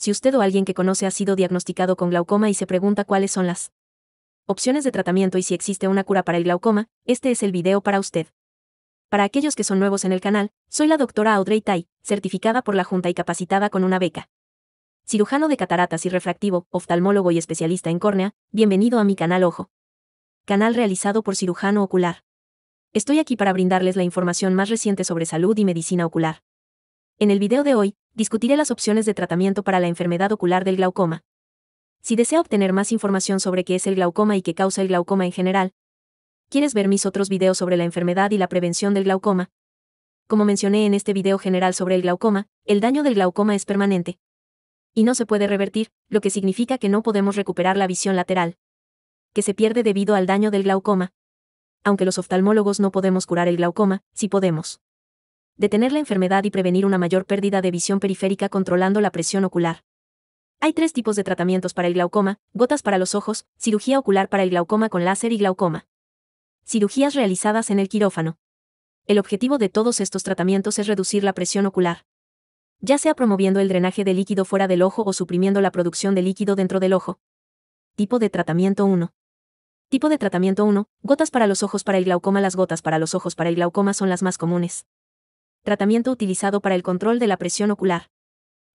si usted o alguien que conoce ha sido diagnosticado con glaucoma y se pregunta cuáles son las opciones de tratamiento y si existe una cura para el glaucoma, este es el video para usted. Para aquellos que son nuevos en el canal, soy la doctora Audrey Tai, certificada por la Junta y capacitada con una beca. Cirujano de cataratas y refractivo, oftalmólogo y especialista en córnea, bienvenido a mi canal Ojo. Canal realizado por cirujano ocular. Estoy aquí para brindarles la información más reciente sobre salud y medicina ocular. En el video de hoy, discutiré las opciones de tratamiento para la enfermedad ocular del glaucoma. Si desea obtener más información sobre qué es el glaucoma y qué causa el glaucoma en general, ¿quieres ver mis otros videos sobre la enfermedad y la prevención del glaucoma? Como mencioné en este video general sobre el glaucoma, el daño del glaucoma es permanente. Y no se puede revertir, lo que significa que no podemos recuperar la visión lateral. Que se pierde debido al daño del glaucoma. Aunque los oftalmólogos no podemos curar el glaucoma, sí podemos detener la enfermedad y prevenir una mayor pérdida de visión periférica controlando la presión ocular. Hay tres tipos de tratamientos para el glaucoma, gotas para los ojos, cirugía ocular para el glaucoma con láser y glaucoma. Cirugías realizadas en el quirófano. El objetivo de todos estos tratamientos es reducir la presión ocular. Ya sea promoviendo el drenaje de líquido fuera del ojo o suprimiendo la producción de líquido dentro del ojo. Tipo de tratamiento 1. Tipo de tratamiento 1. Gotas para los ojos para el glaucoma. Las gotas para los ojos para el glaucoma son las más comunes tratamiento utilizado para el control de la presión ocular.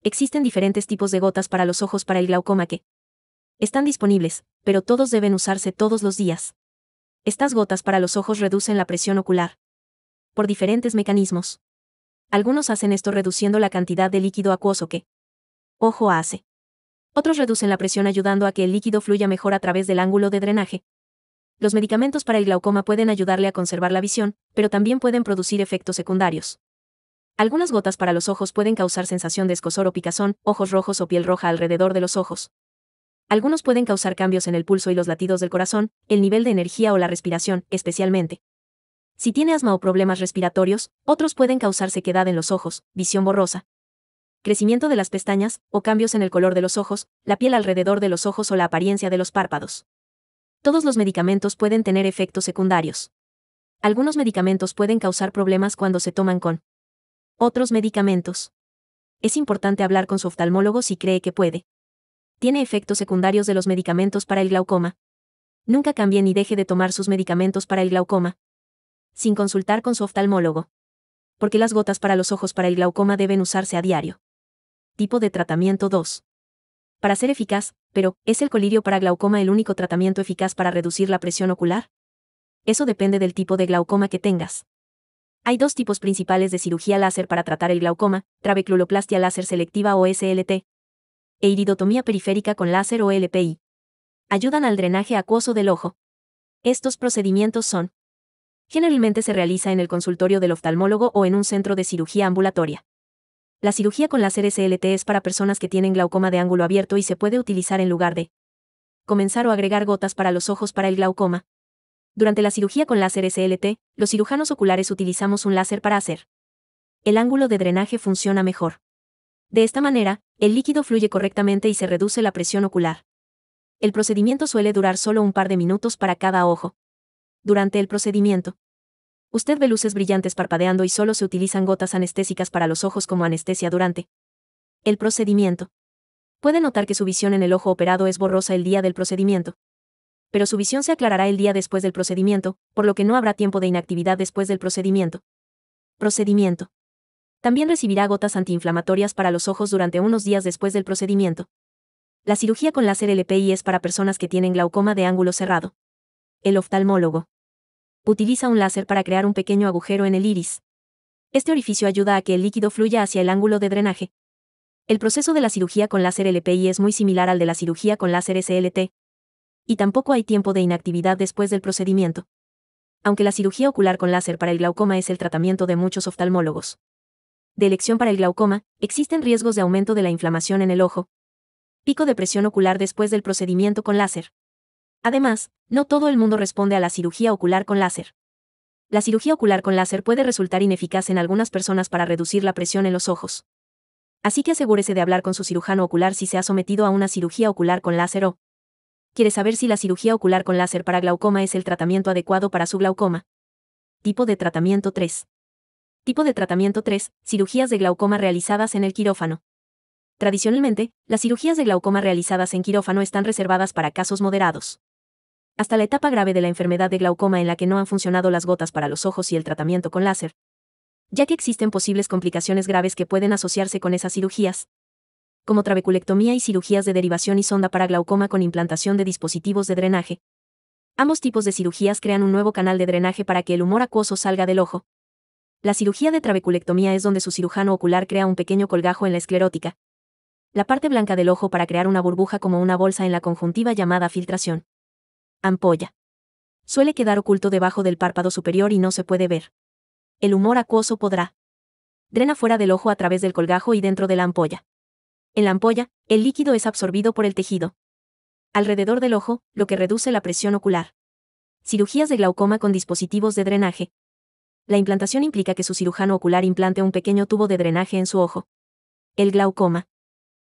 Existen diferentes tipos de gotas para los ojos para el glaucoma que están disponibles, pero todos deben usarse todos los días. Estas gotas para los ojos reducen la presión ocular por diferentes mecanismos. Algunos hacen esto reduciendo la cantidad de líquido acuoso que ojo hace. Otros reducen la presión ayudando a que el líquido fluya mejor a través del ángulo de drenaje. Los medicamentos para el glaucoma pueden ayudarle a conservar la visión, pero también pueden producir efectos secundarios. Algunas gotas para los ojos pueden causar sensación de escosor o picazón, ojos rojos o piel roja alrededor de los ojos. Algunos pueden causar cambios en el pulso y los latidos del corazón, el nivel de energía o la respiración, especialmente. Si tiene asma o problemas respiratorios, otros pueden causar sequedad en los ojos, visión borrosa, crecimiento de las pestañas, o cambios en el color de los ojos, la piel alrededor de los ojos o la apariencia de los párpados. Todos los medicamentos pueden tener efectos secundarios. Algunos medicamentos pueden causar problemas cuando se toman con otros medicamentos. Es importante hablar con su oftalmólogo si cree que puede. Tiene efectos secundarios de los medicamentos para el glaucoma. Nunca cambie ni deje de tomar sus medicamentos para el glaucoma. Sin consultar con su oftalmólogo. Porque las gotas para los ojos para el glaucoma deben usarse a diario. Tipo de tratamiento 2. Para ser eficaz, pero, ¿es el colirio para glaucoma el único tratamiento eficaz para reducir la presión ocular? Eso depende del tipo de glaucoma que tengas. Hay dos tipos principales de cirugía láser para tratar el glaucoma, trabeculoplastia láser selectiva o SLT, e iridotomía periférica con láser o LPI. Ayudan al drenaje acuoso del ojo. Estos procedimientos son. Generalmente se realiza en el consultorio del oftalmólogo o en un centro de cirugía ambulatoria. La cirugía con láser SLT es para personas que tienen glaucoma de ángulo abierto y se puede utilizar en lugar de comenzar o agregar gotas para los ojos para el glaucoma, durante la cirugía con láser SLT, los cirujanos oculares utilizamos un láser para hacer. El ángulo de drenaje funciona mejor. De esta manera, el líquido fluye correctamente y se reduce la presión ocular. El procedimiento suele durar solo un par de minutos para cada ojo. Durante el procedimiento, usted ve luces brillantes parpadeando y solo se utilizan gotas anestésicas para los ojos como anestesia durante el procedimiento. Puede notar que su visión en el ojo operado es borrosa el día del procedimiento pero su visión se aclarará el día después del procedimiento, por lo que no habrá tiempo de inactividad después del procedimiento. Procedimiento. También recibirá gotas antiinflamatorias para los ojos durante unos días después del procedimiento. La cirugía con láser LPI es para personas que tienen glaucoma de ángulo cerrado. El oftalmólogo. Utiliza un láser para crear un pequeño agujero en el iris. Este orificio ayuda a que el líquido fluya hacia el ángulo de drenaje. El proceso de la cirugía con láser LPI es muy similar al de la cirugía con láser SLT, y tampoco hay tiempo de inactividad después del procedimiento. Aunque la cirugía ocular con láser para el glaucoma es el tratamiento de muchos oftalmólogos. De elección para el glaucoma, existen riesgos de aumento de la inflamación en el ojo, pico de presión ocular después del procedimiento con láser. Además, no todo el mundo responde a la cirugía ocular con láser. La cirugía ocular con láser puede resultar ineficaz en algunas personas para reducir la presión en los ojos. Así que asegúrese de hablar con su cirujano ocular si se ha sometido a una cirugía ocular con láser o, quiere saber si la cirugía ocular con láser para glaucoma es el tratamiento adecuado para su glaucoma. Tipo de tratamiento 3. Tipo de tratamiento 3. Cirugías de glaucoma realizadas en el quirófano. Tradicionalmente, las cirugías de glaucoma realizadas en quirófano están reservadas para casos moderados. Hasta la etapa grave de la enfermedad de glaucoma en la que no han funcionado las gotas para los ojos y el tratamiento con láser, ya que existen posibles complicaciones graves que pueden asociarse con esas cirugías, como trabeculectomía y cirugías de derivación y sonda para glaucoma con implantación de dispositivos de drenaje. Ambos tipos de cirugías crean un nuevo canal de drenaje para que el humor acuoso salga del ojo. La cirugía de trabeculectomía es donde su cirujano ocular crea un pequeño colgajo en la esclerótica, la parte blanca del ojo para crear una burbuja como una bolsa en la conjuntiva llamada filtración. Ampolla. Suele quedar oculto debajo del párpado superior y no se puede ver. El humor acuoso podrá. Drena fuera del ojo a través del colgajo y dentro de la ampolla. En la ampolla, el líquido es absorbido por el tejido. Alrededor del ojo, lo que reduce la presión ocular. Cirugías de glaucoma con dispositivos de drenaje. La implantación implica que su cirujano ocular implante un pequeño tubo de drenaje en su ojo. El glaucoma.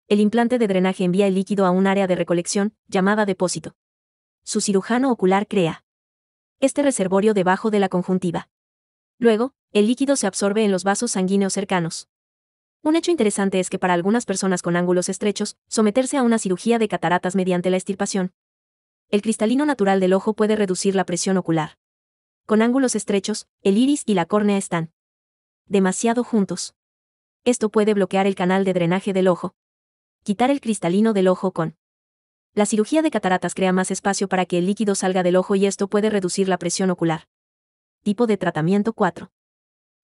El implante de drenaje envía el líquido a un área de recolección, llamada depósito. Su cirujano ocular crea este reservorio debajo de la conjuntiva. Luego, el líquido se absorbe en los vasos sanguíneos cercanos. Un hecho interesante es que para algunas personas con ángulos estrechos, someterse a una cirugía de cataratas mediante la extirpación, el cristalino natural del ojo puede reducir la presión ocular. Con ángulos estrechos, el iris y la córnea están demasiado juntos. Esto puede bloquear el canal de drenaje del ojo. Quitar el cristalino del ojo con la cirugía de cataratas crea más espacio para que el líquido salga del ojo y esto puede reducir la presión ocular. Tipo de tratamiento 4.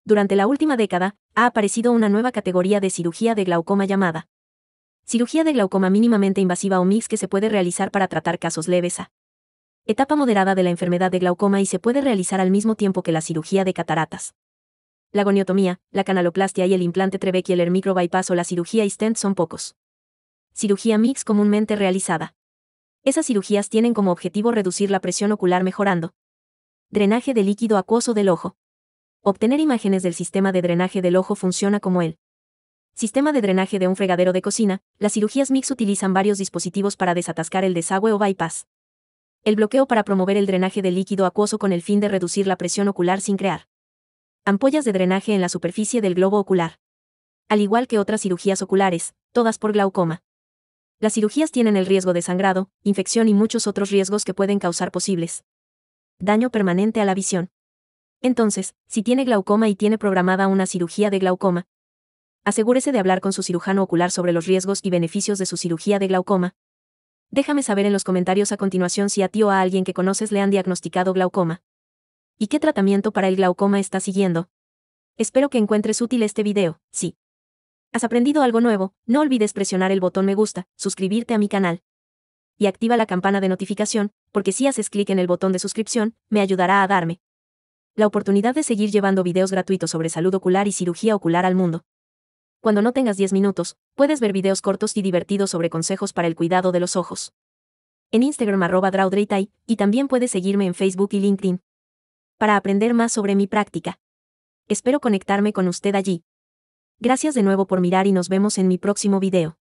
Durante la última década, ha aparecido una nueva categoría de cirugía de glaucoma llamada cirugía de glaucoma mínimamente invasiva o MIX que se puede realizar para tratar casos leves a etapa moderada de la enfermedad de glaucoma y se puede realizar al mismo tiempo que la cirugía de cataratas. La goniotomía, la canaloplastia y el implante trabecular el microbypass o la cirugía stent son pocos. Cirugía MIX comúnmente realizada. Esas cirugías tienen como objetivo reducir la presión ocular mejorando drenaje de líquido acuoso del ojo. Obtener imágenes del sistema de drenaje del ojo funciona como el sistema de drenaje de un fregadero de cocina. Las cirugías MIX utilizan varios dispositivos para desatascar el desagüe o bypass. El bloqueo para promover el drenaje del líquido acuoso con el fin de reducir la presión ocular sin crear ampollas de drenaje en la superficie del globo ocular. Al igual que otras cirugías oculares, todas por glaucoma. Las cirugías tienen el riesgo de sangrado, infección y muchos otros riesgos que pueden causar posibles daño permanente a la visión. Entonces, si tiene glaucoma y tiene programada una cirugía de glaucoma, asegúrese de hablar con su cirujano ocular sobre los riesgos y beneficios de su cirugía de glaucoma. Déjame saber en los comentarios a continuación si a ti o a alguien que conoces le han diagnosticado glaucoma. ¿Y qué tratamiento para el glaucoma está siguiendo? Espero que encuentres útil este video, sí. ¿Has aprendido algo nuevo? No olvides presionar el botón me gusta, suscribirte a mi canal y activa la campana de notificación, porque si haces clic en el botón de suscripción, me ayudará a darme la oportunidad de seguir llevando videos gratuitos sobre salud ocular y cirugía ocular al mundo. Cuando no tengas 10 minutos, puedes ver videos cortos y divertidos sobre consejos para el cuidado de los ojos. En Instagram arroba y también puedes seguirme en Facebook y LinkedIn. Para aprender más sobre mi práctica. Espero conectarme con usted allí. Gracias de nuevo por mirar y nos vemos en mi próximo video.